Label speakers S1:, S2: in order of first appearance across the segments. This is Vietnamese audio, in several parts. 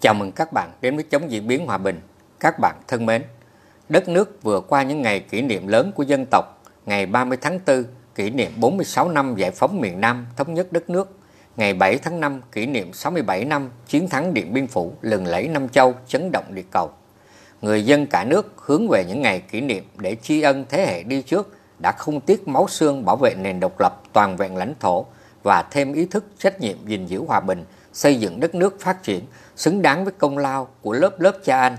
S1: Chào mừng các bạn đến với chống diễn biến hòa bình. Các bạn thân mến, đất nước vừa qua những ngày kỷ niệm lớn của dân tộc, ngày 30 tháng 4 kỷ niệm 46 năm giải phóng miền Nam thống nhất đất nước, ngày 7 tháng 5 kỷ niệm 67 năm chiến thắng Điện Biên Phủ lừng lẫy Nam Châu chấn động địa cầu. Người dân cả nước hướng về những ngày kỷ niệm để tri ân thế hệ đi trước đã không tiếc máu xương bảo vệ nền độc lập toàn vẹn lãnh thổ và thêm ý thức trách nhiệm gìn giữ hòa bình, xây dựng đất nước phát triển xứng đáng với công lao của lớp lớp cha anh.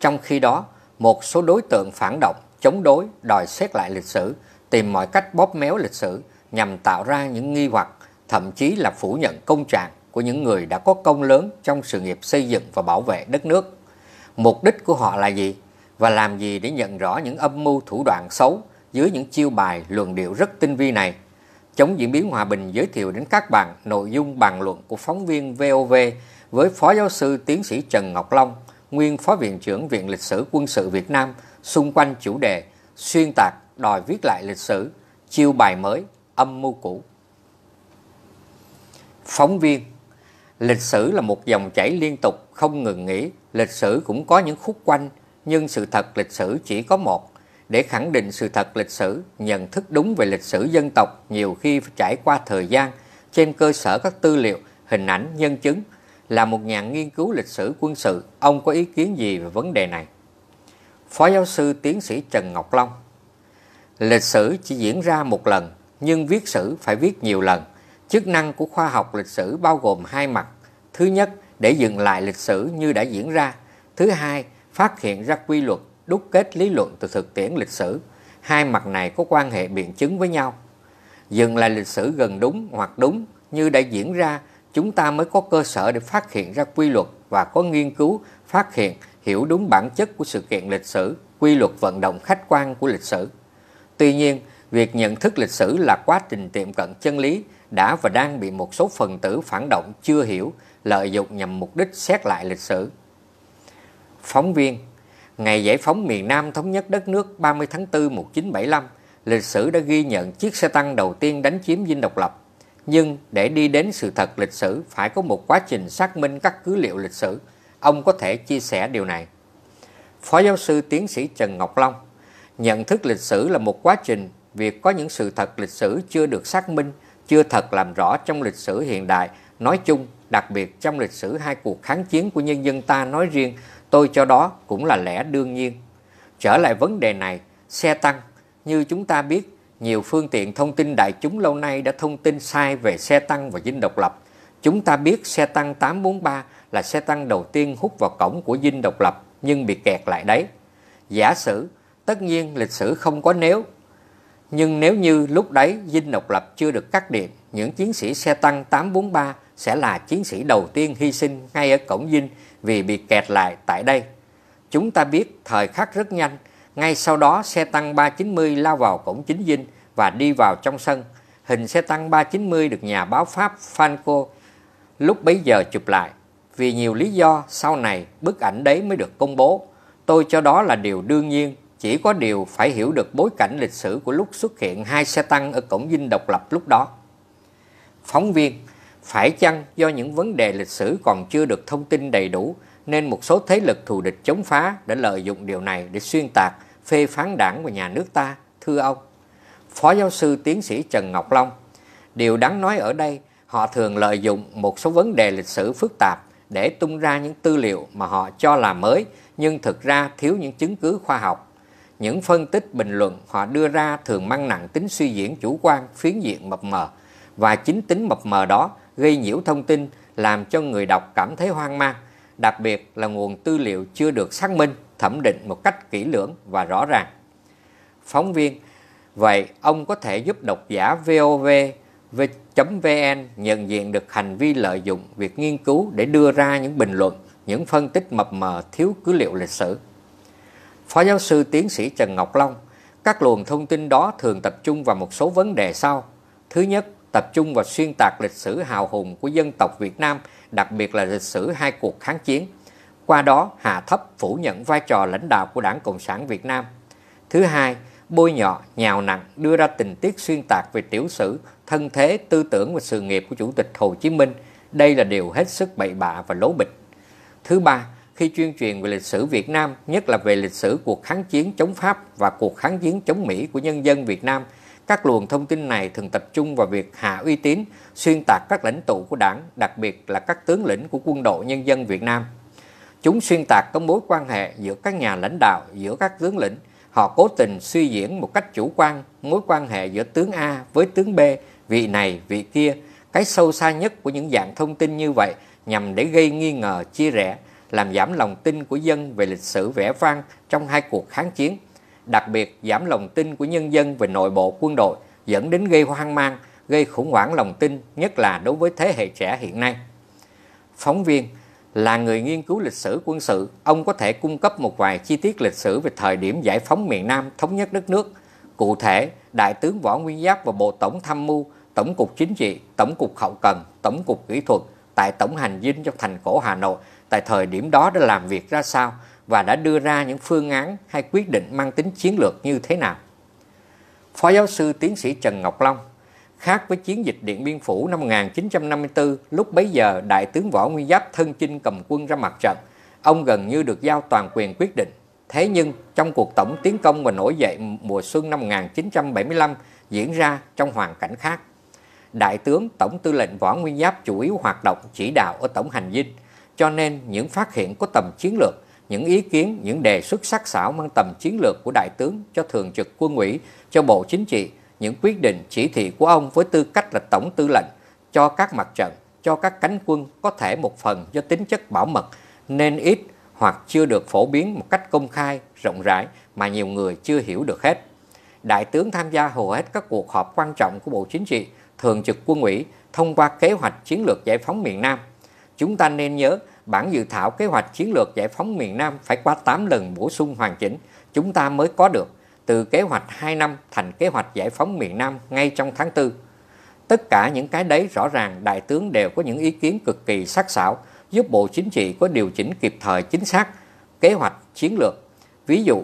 S1: Trong khi đó, một số đối tượng phản động, chống đối, đòi xét lại lịch sử, tìm mọi cách bóp méo lịch sử nhằm tạo ra những nghi hoặc, thậm chí là phủ nhận công trạng của những người đã có công lớn trong sự nghiệp xây dựng và bảo vệ đất nước. Mục đích của họ là gì? Và làm gì để nhận rõ những âm mưu thủ đoạn xấu dưới những chiêu bài luận điệu rất tinh vi này? Chống diễn biến hòa bình giới thiệu đến các bạn nội dung bàn luận của phóng viên VOV với Phó Giáo sư Tiến sĩ Trần Ngọc Long, nguyên Phó Viện trưởng Viện Lịch sử Quân sự Việt Nam xung quanh chủ đề xuyên tạc đòi viết lại lịch sử, chiêu bài mới, âm mưu cũ. Phóng viên Lịch sử là một dòng chảy liên tục, không ngừng nghỉ. Lịch sử cũng có những khúc quanh, nhưng sự thật lịch sử chỉ có một. Để khẳng định sự thật lịch sử, nhận thức đúng về lịch sử dân tộc nhiều khi trải qua thời gian trên cơ sở các tư liệu, hình ảnh, nhân chứng – là một nhà nghiên cứu lịch sử quân sự, ông có ý kiến gì về vấn đề này? Phó giáo sư tiến sĩ Trần Ngọc Long Lịch sử chỉ diễn ra một lần, nhưng viết sử phải viết nhiều lần. Chức năng của khoa học lịch sử bao gồm hai mặt. Thứ nhất, để dừng lại lịch sử như đã diễn ra. Thứ hai, phát hiện ra quy luật, đúc kết lý luận từ thực tiễn lịch sử. Hai mặt này có quan hệ biện chứng với nhau. Dừng lại lịch sử gần đúng hoặc đúng như đã diễn ra chúng ta mới có cơ sở để phát hiện ra quy luật và có nghiên cứu phát hiện hiểu đúng bản chất của sự kiện lịch sử, quy luật vận động khách quan của lịch sử. Tuy nhiên, việc nhận thức lịch sử là quá trình tiệm cận chân lý đã và đang bị một số phần tử phản động chưa hiểu lợi dụng nhằm mục đích xét lại lịch sử. Phóng viên Ngày giải phóng miền Nam thống nhất đất nước 30 tháng 4 1975, lịch sử đã ghi nhận chiếc xe tăng đầu tiên đánh chiếm dinh độc lập nhưng để đi đến sự thật lịch sử phải có một quá trình xác minh các cứ liệu lịch sử. Ông có thể chia sẻ điều này. Phó giáo sư tiến sĩ Trần Ngọc Long Nhận thức lịch sử là một quá trình, việc có những sự thật lịch sử chưa được xác minh, chưa thật làm rõ trong lịch sử hiện đại nói chung, đặc biệt trong lịch sử hai cuộc kháng chiến của nhân dân ta nói riêng, tôi cho đó cũng là lẽ đương nhiên. Trở lại vấn đề này, xe tăng, như chúng ta biết, nhiều phương tiện thông tin đại chúng lâu nay đã thông tin sai về xe tăng và dinh độc lập. Chúng ta biết xe tăng 843 là xe tăng đầu tiên hút vào cổng của dinh độc lập nhưng bị kẹt lại đấy. Giả sử, tất nhiên lịch sử không có nếu. Nhưng nếu như lúc đấy dinh độc lập chưa được cắt điện, những chiến sĩ xe tăng 843 sẽ là chiến sĩ đầu tiên hy sinh ngay ở cổng dinh vì bị kẹt lại tại đây. Chúng ta biết thời khắc rất nhanh, ngay sau đó xe tăng 390 lao vào cổng chính dinh và đi vào trong sân. Hình xe tăng 390 được nhà báo Pháp Franco lúc bấy giờ chụp lại. Vì nhiều lý do sau này bức ảnh đấy mới được công bố. Tôi cho đó là điều đương nhiên, chỉ có điều phải hiểu được bối cảnh lịch sử của lúc xuất hiện hai xe tăng ở cổng dinh độc lập lúc đó. Phóng viên, phải chăng do những vấn đề lịch sử còn chưa được thông tin đầy đủ nên một số thế lực thù địch chống phá đã lợi dụng điều này để xuyên tạc, phê phán đảng và nhà nước ta, thưa ông. Phó giáo sư tiến sĩ Trần Ngọc Long, điều đáng nói ở đây, họ thường lợi dụng một số vấn đề lịch sử phức tạp để tung ra những tư liệu mà họ cho là mới nhưng thực ra thiếu những chứng cứ khoa học. Những phân tích bình luận họ đưa ra thường mang nặng tính suy diễn chủ quan, phiến diện mập mờ và chính tính mập mờ đó gây nhiễu thông tin làm cho người đọc cảm thấy hoang mang đặc biệt là nguồn tư liệu chưa được xác minh, thẩm định một cách kỹ lưỡng và rõ ràng. Phóng viên, vậy ông có thể giúp độc giả VOV.vn nhận diện được hành vi lợi dụng việc nghiên cứu để đưa ra những bình luận, những phân tích mập mờ thiếu cứ liệu lịch sử. Phó giáo sư tiến sĩ Trần Ngọc Long, các luồng thông tin đó thường tập trung vào một số vấn đề sau. Thứ nhất, tập trung vào xuyên tạc lịch sử hào hùng của dân tộc Việt Nam, đặc biệt là lịch sử hai cuộc kháng chiến. Qua đó, hạ thấp phủ nhận vai trò lãnh đạo của Đảng Cộng sản Việt Nam. Thứ hai, bôi nhọ, nhào nặng đưa ra tình tiết xuyên tạc về tiểu sử, thân thế, tư tưởng và sự nghiệp của Chủ tịch Hồ Chí Minh. Đây là điều hết sức bậy bạ và lố bịch. Thứ ba, khi tuyên truyền về lịch sử Việt Nam, nhất là về lịch sử cuộc kháng chiến chống Pháp và cuộc kháng chiến chống Mỹ của nhân dân Việt Nam – các luồng thông tin này thường tập trung vào việc hạ uy tín, xuyên tạc các lãnh tụ của đảng, đặc biệt là các tướng lĩnh của quân đội nhân dân Việt Nam. Chúng xuyên tạc các mối quan hệ giữa các nhà lãnh đạo, giữa các tướng lĩnh. Họ cố tình suy diễn một cách chủ quan mối quan hệ giữa tướng A với tướng B, vị này, vị kia. Cái sâu xa nhất của những dạng thông tin như vậy nhằm để gây nghi ngờ, chia rẽ, làm giảm lòng tin của dân về lịch sử vẻ vang trong hai cuộc kháng chiến – đặc biệt giảm lòng tin của nhân dân về nội bộ quân đội dẫn đến gây hoang mang, gây khủng hoảng lòng tin, nhất là đối với thế hệ trẻ hiện nay. Phóng viên là người nghiên cứu lịch sử quân sự, ông có thể cung cấp một vài chi tiết lịch sử về thời điểm giải phóng miền Nam thống nhất đất nước. Cụ thể, Đại tướng Võ Nguyên Giáp và Bộ Tổng Tham mưu, Tổng cục Chính trị, Tổng cục Hậu cần, Tổng cục Kỹ thuật tại Tổng hành dinh trong thành cổ Hà Nội tại thời điểm đó đã làm việc ra sao và đã đưa ra những phương án hay quyết định mang tính chiến lược như thế nào. Phó giáo sư tiến sĩ Trần Ngọc Long, khác với chiến dịch Điện Biên Phủ năm 1954, lúc bấy giờ Đại tướng Võ Nguyên Giáp thân chinh cầm quân ra mặt trận, ông gần như được giao toàn quyền quyết định. Thế nhưng, trong cuộc tổng tiến công và nổi dậy mùa xuân năm 1975 diễn ra trong hoàn cảnh khác. Đại tướng Tổng tư lệnh Võ Nguyên Giáp chủ yếu hoạt động chỉ đạo ở Tổng hành dinh, cho nên những phát hiện có tầm chiến lược những ý kiến, những đề xuất sắc sảo mang tầm chiến lược của đại tướng cho thường trực quân ủy, cho Bộ Chính trị, những quyết định chỉ thị của ông với tư cách là tổng tư lệnh cho các mặt trận, cho các cánh quân có thể một phần do tính chất bảo mật nên ít hoặc chưa được phổ biến một cách công khai, rộng rãi mà nhiều người chưa hiểu được hết. Đại tướng tham gia hầu hết các cuộc họp quan trọng của Bộ Chính trị, Thường trực Quân ủy thông qua kế hoạch chiến lược giải phóng miền Nam. Chúng ta nên nhớ bản dự thảo kế hoạch chiến lược giải phóng miền Nam phải qua 8 lần bổ sung hoàn chỉnh, chúng ta mới có được từ kế hoạch 2 năm thành kế hoạch giải phóng miền Nam ngay trong tháng 4. Tất cả những cái đấy rõ ràng đại tướng đều có những ý kiến cực kỳ sắc sảo, giúp Bộ Chính trị có điều chỉnh kịp thời chính xác kế hoạch chiến lược. Ví dụ,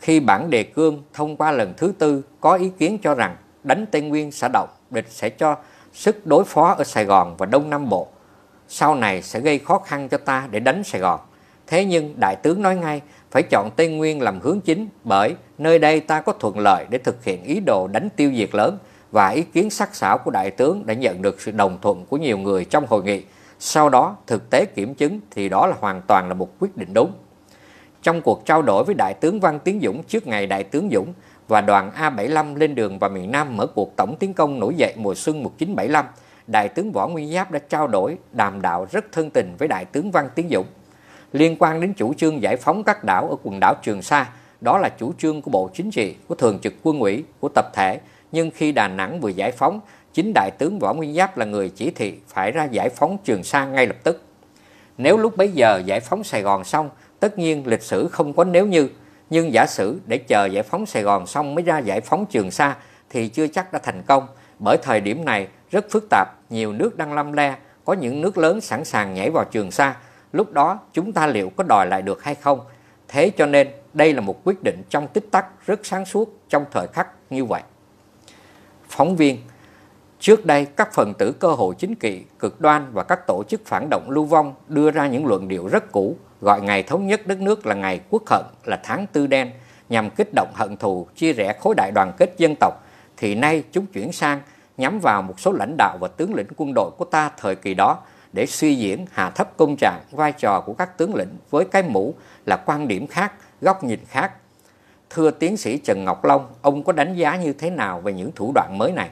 S1: khi bản đề cương thông qua lần thứ tư có ý kiến cho rằng đánh Tây Nguyên sẽ động, địch sẽ cho sức đối phó ở Sài Gòn và Đông Nam Bộ sau này sẽ gây khó khăn cho ta để đánh Sài Gòn. Thế nhưng đại tướng nói ngay phải chọn Tây Nguyên làm hướng chính bởi nơi đây ta có thuận lợi để thực hiện ý đồ đánh tiêu diệt lớn và ý kiến sắc sảo của đại tướng đã nhận được sự đồng thuận của nhiều người trong hội nghị. Sau đó thực tế kiểm chứng thì đó là hoàn toàn là một quyết định đúng. Trong cuộc trao đổi với đại tướng Văn Tiến Dũng trước ngày đại tướng Dũng và đoàn A75 lên đường vào miền Nam mở cuộc tổng tiến công nổi dậy mùa xuân 1975, Đại tướng Võ Nguyên Giáp đã trao đổi, đàm đạo rất thân tình với Đại tướng Văn Tiến Dũng. Liên quan đến chủ trương giải phóng các đảo ở quần đảo Trường Sa, đó là chủ trương của Bộ Chính trị, của Thường trực Quân ủy, của tập thể. Nhưng khi Đà Nẵng vừa giải phóng, chính Đại tướng Võ Nguyên Giáp là người chỉ thị phải ra giải phóng Trường Sa ngay lập tức. Nếu lúc bấy giờ giải phóng Sài Gòn xong, tất nhiên lịch sử không có nếu như, nhưng giả sử để chờ giải phóng Sài Gòn xong mới ra giải phóng Trường Sa thì chưa chắc đã thành công, bởi thời điểm này rất phức tạp nhiều nước đang lâm le, có những nước lớn sẵn sàng nhảy vào trường sa. Lúc đó chúng ta liệu có đòi lại được hay không? Thế cho nên đây là một quyết định trong tích tắc rất sáng suốt trong thời khắc như vậy. Phóng viên Trước đây, các phần tử cơ hội chính trị, cực đoan và các tổ chức phản động lưu vong đưa ra những luận điệu rất cũ, gọi ngày thống nhất đất nước là ngày quốc hận, là tháng tư đen, nhằm kích động hận thù, chia rẽ khối đại đoàn kết dân tộc, thì nay chúng chuyển sang nhắm vào một số lãnh đạo và tướng lĩnh quân đội của ta thời kỳ đó để suy diễn hạ thấp công trạng vai trò của các tướng lĩnh với cái mũ là quan điểm khác, góc nhìn khác. Thưa tiến sĩ Trần Ngọc Long, ông có đánh giá như thế nào về những thủ đoạn mới này?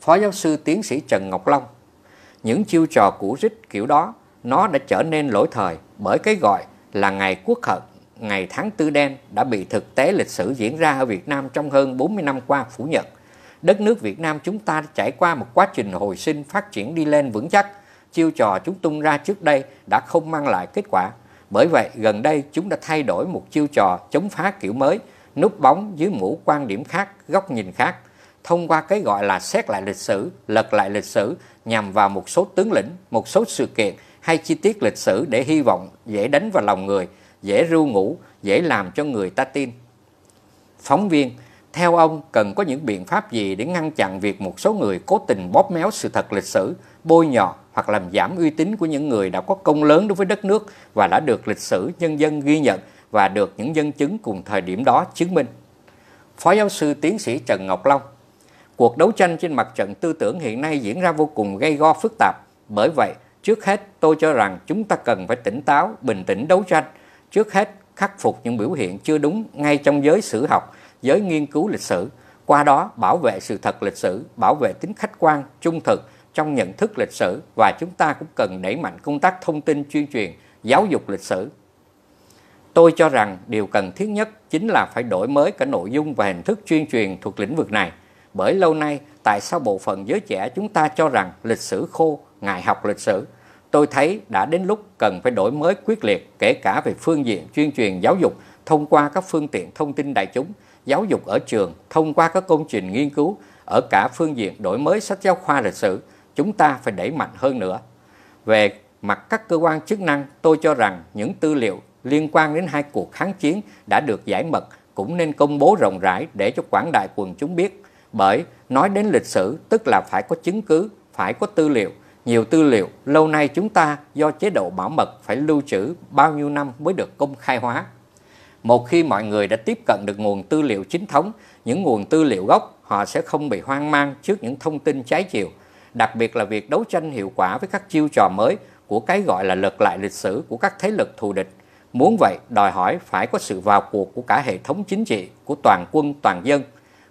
S1: Phó giáo sư tiến sĩ Trần Ngọc Long, những chiêu trò cũ rích kiểu đó, nó đã trở nên lỗi thời bởi cái gọi là ngày quốc hận, ngày tháng tư đen đã bị thực tế lịch sử diễn ra ở Việt Nam trong hơn 40 năm qua phủ nhận – đất nước Việt Nam chúng ta trải qua một quá trình hồi sinh phát triển đi lên vững chắc. Chiêu trò chúng tung ra trước đây đã không mang lại kết quả. Bởi vậy, gần đây chúng đã thay đổi một chiêu trò chống phá kiểu mới, núp bóng dưới mũ quan điểm khác, góc nhìn khác. Thông qua cái gọi là xét lại lịch sử, lật lại lịch sử nhằm vào một số tướng lĩnh, một số sự kiện hay chi tiết lịch sử để hy vọng dễ đánh vào lòng người, dễ ru ngủ, dễ làm cho người ta tin. Phóng viên theo ông, cần có những biện pháp gì để ngăn chặn việc một số người cố tình bóp méo sự thật lịch sử, bôi nhọ hoặc làm giảm uy tín của những người đã có công lớn đối với đất nước và đã được lịch sử nhân dân ghi nhận và được những dân chứng cùng thời điểm đó chứng minh. Phó giáo sư tiến sĩ Trần Ngọc Long Cuộc đấu tranh trên mặt trận tư tưởng hiện nay diễn ra vô cùng gây go phức tạp. Bởi vậy, trước hết tôi cho rằng chúng ta cần phải tỉnh táo, bình tĩnh đấu tranh. Trước hết, khắc phục những biểu hiện chưa đúng ngay trong giới sử học giới nghiên cứu lịch sử, qua đó bảo vệ sự thật lịch sử, bảo vệ tính khách quan, trung thực trong nhận thức lịch sử và chúng ta cũng cần đẩy mạnh công tác thông tin chuyên truyền, giáo dục lịch sử. Tôi cho rằng điều cần thiết nhất chính là phải đổi mới cả nội dung và hình thức chuyên truyền thuộc lĩnh vực này. Bởi lâu nay, tại sao bộ phận giới trẻ chúng ta cho rằng lịch sử khô, ngại học lịch sử? Tôi thấy đã đến lúc cần phải đổi mới quyết liệt kể cả về phương diện chuyên truyền giáo dục thông qua các phương tiện thông tin đại chúng giáo dục ở trường thông qua các công trình nghiên cứu ở cả phương diện đổi mới sách giáo khoa lịch sử, chúng ta phải đẩy mạnh hơn nữa. Về mặt các cơ quan chức năng, tôi cho rằng những tư liệu liên quan đến hai cuộc kháng chiến đã được giải mật cũng nên công bố rộng rãi để cho quảng đại quần chúng biết. Bởi nói đến lịch sử tức là phải có chứng cứ, phải có tư liệu. Nhiều tư liệu lâu nay chúng ta do chế độ bảo mật phải lưu trữ bao nhiêu năm mới được công khai hóa. Một khi mọi người đã tiếp cận được nguồn tư liệu chính thống, những nguồn tư liệu gốc, họ sẽ không bị hoang mang trước những thông tin trái chiều, đặc biệt là việc đấu tranh hiệu quả với các chiêu trò mới của cái gọi là lật lại lịch sử của các thế lực thù địch. Muốn vậy, đòi hỏi phải có sự vào cuộc của cả hệ thống chính trị, của toàn quân, toàn dân.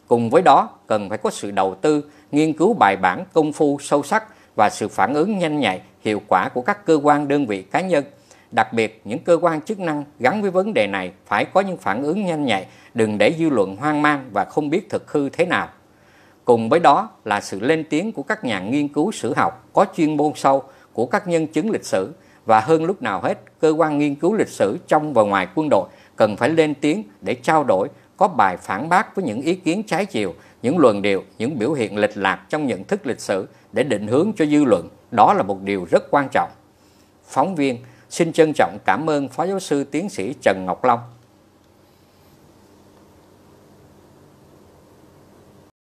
S1: Cùng với đó, cần phải có sự đầu tư, nghiên cứu bài bản, công phu, sâu sắc và sự phản ứng nhanh nhạy, hiệu quả của các cơ quan đơn vị cá nhân – Đặc biệt, những cơ quan chức năng gắn với vấn đề này phải có những phản ứng nhanh nhạy, đừng để dư luận hoang mang và không biết thực hư thế nào. Cùng với đó là sự lên tiếng của các nhà nghiên cứu sử học có chuyên môn sâu của các nhân chứng lịch sử và hơn lúc nào hết, cơ quan nghiên cứu lịch sử trong và ngoài quân đội cần phải lên tiếng để trao đổi, có bài phản bác với những ý kiến trái chiều, những luận điệu, những biểu hiện lệch lạc trong nhận thức lịch sử để định hướng cho dư luận. Đó là một điều rất quan trọng. Phóng viên Xin trân trọng cảm ơn Phó Giáo sư Tiến sĩ Trần Ngọc Long